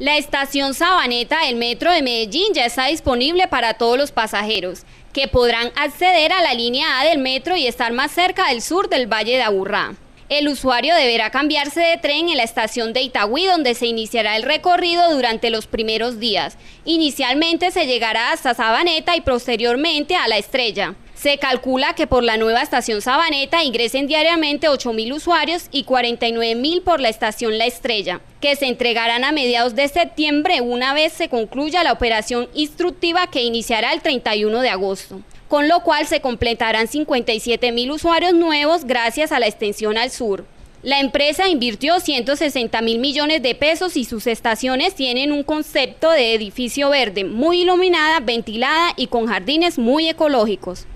La estación Sabaneta del Metro de Medellín ya está disponible para todos los pasajeros, que podrán acceder a la línea A del metro y estar más cerca del sur del Valle de Aburrá. El usuario deberá cambiarse de tren en la estación de Itagüí, donde se iniciará el recorrido durante los primeros días. Inicialmente se llegará hasta Sabaneta y posteriormente a La Estrella. Se calcula que por la nueva estación Sabaneta ingresen diariamente 8.000 usuarios y 49.000 por la estación La Estrella, que se entregarán a mediados de septiembre una vez se concluya la operación instructiva que iniciará el 31 de agosto con lo cual se completarán 57.000 usuarios nuevos gracias a la extensión al sur. La empresa invirtió 160 mil millones de pesos y sus estaciones tienen un concepto de edificio verde, muy iluminada, ventilada y con jardines muy ecológicos.